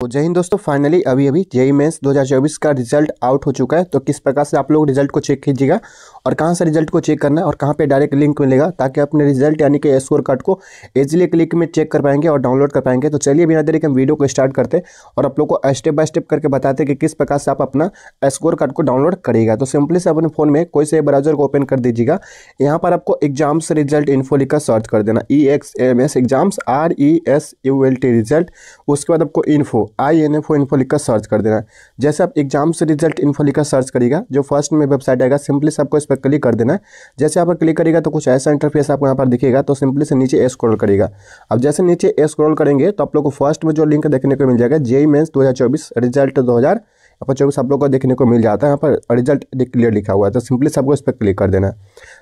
तो जय हिंद दोस्तों फाइनली अभी अभी जेई मेंस 2024 का रिजल्ट आउट हो चुका है तो किस प्रकार से आप लोग रिजल्ट को चेक कीजिएगा और कहाँ से रिजल्ट को चेक करना है और कहाँ पे डायरेक्ट लिंक मिलेगा ताकि अपने रिजल्ट यानी कि स्कोर कार्ड को इजिली क्लिक में चेक कर पाएंगे और डाउनलोड कर पाएंगे तो चलिए बिना देरी के हम वीडियो को स्टार्ट करते और आप लोग को स्टेप बाय स्टेप करके बताते कि किस प्रकार से आप अपना स्कोर कार्ड को डाउनलोड करेगा तो सिंपली से अपने फोन में कोई से ब्राउजर को ओपन कर दीजिएगा यहाँ पर आपको एग्जाम्स रिजल्ट इन्फो लिखकर सर्च कर देना E X M S exams R E S U L T result उसके बाद आपको info I N F O info लिखकर सर्च कर देना है जैसे आप एग्जाम से रिजल्ट इन्फो लिखकर सर्च करिएगा जो फर्स्ट में वेबसाइट आएगा सिंपली से आपको इस पर क्लिक कर देना है जैसे आप क्लिक करिएगा तो कुछ ऐसा इंटरफेस आपको यहाँ पर दिखेगा तो सिंपली से नीचे स्क्रॉल करेगा अब जैसे नीचे स्क्रॉल करेंगे तो आप लोग को फर्स्ट में जो लिंक देखने को मिल जाएगा जेई मेन्स e e दो रिजल्ट दो पर चौबीस सब लोग को देखने को मिल जाता है यहाँ पर रिजल्ट क्लियर लिखा हुआ है तो सिंपली सबको इस पर क्लिक कर देना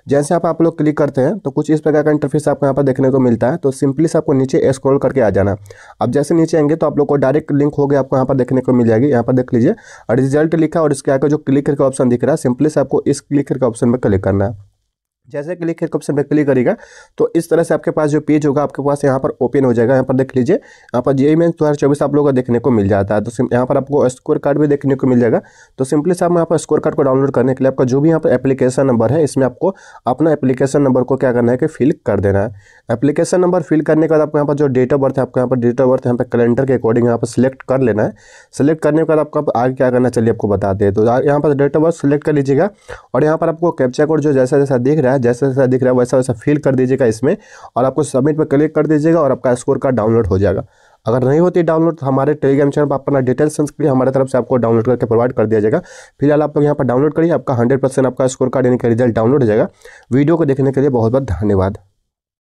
जैसे आप आप लोग क्लिक करते हैं तो कुछ इस प्रकार का इंटरफेस आपको यहाँ पर देखने को मिलता है तो सिंपली सबको नीचे स्क्रॉल करके आ जाना अब जैसे नीचे आएंगे तो आप लोग को डायरेक्ट लिंक हो गया आपको यहाँ पर देखने को मिल जाएगी यहाँ पर देख लीजिए रिजल्ट लिखा और इसके आगे जो क्लिक करके ऑप्शन दिख रहा है सिंपली से आपको इस क्लिक करके ऑप्शन पर क्लिक करना है जैसे क्लिक हेयर ऑप्शन पर क्लिक करेगा तो इस तरह से आपके पास जो पेज होगा आपके पास यहाँ पर ओपन हो जाएगा यहाँ पर देख लीजिए यहाँ पर जेई मेन दो हज़ार चौबीस आप लोगों का देखने को मिल जाता है तो यहाँ पर आपको स्कोर कार्ड भी देखने को मिल जाएगा तो सिंपली से आप यहाँ पर स्कोर कार्ड को डाउनलोड करने के लिए आपका जो भी यहाँ पर एप्लीकेशन नंबर है इसमें आपको अपना एप्लीकेशन नंबर को क्या करना है कि फिल कर देना है एप्लीकेशन नंबर फिल करने के बाद आपको यहाँ पर जो डेट ऑफ बर्थ है आपको यहाँ पर डेट ऑफ बर्थ यहाँ पर कैलेंडर के अकॉर्डिंग यहाँ पर सिलेक्ट कर लेना है सिलेक्ट करने के बाद आपको आगे क्या करना चलिए आपको बताते हैं तो यहाँ पर डेट ऑफ बर्थ सिलेक्ट कर लीजिएगा और यहाँ पर आपको कैप्चा कोड जो जैसा जैसा देख रहा है है जैसा जैसा दिख रहा है वैसा वैसा फिल कर दीजिएगा इसमें और आपको सबमिट पर क्लिक कर दीजिएगा और आपका स्कोर कार्ड डाउनलोड हो जाएगा अगर नहीं होती डाउनलोड तो हमारे टेलीग्राम चैनल पर अपना डिटेल्स के लिए हमारे तरफ से आपको डाउनलोड करके प्रोवाइड कर दिया जाएगा फिलहाल आप लोग यहाँ पर डाउनलोड करिए आपका हंड्रेड परसेंट आपका स्कोर कार्ड यानी रिजल्ट डाउनलोड हो जाएगा वीडियो को देखने के लिए बहुत बहुत धन्यवाद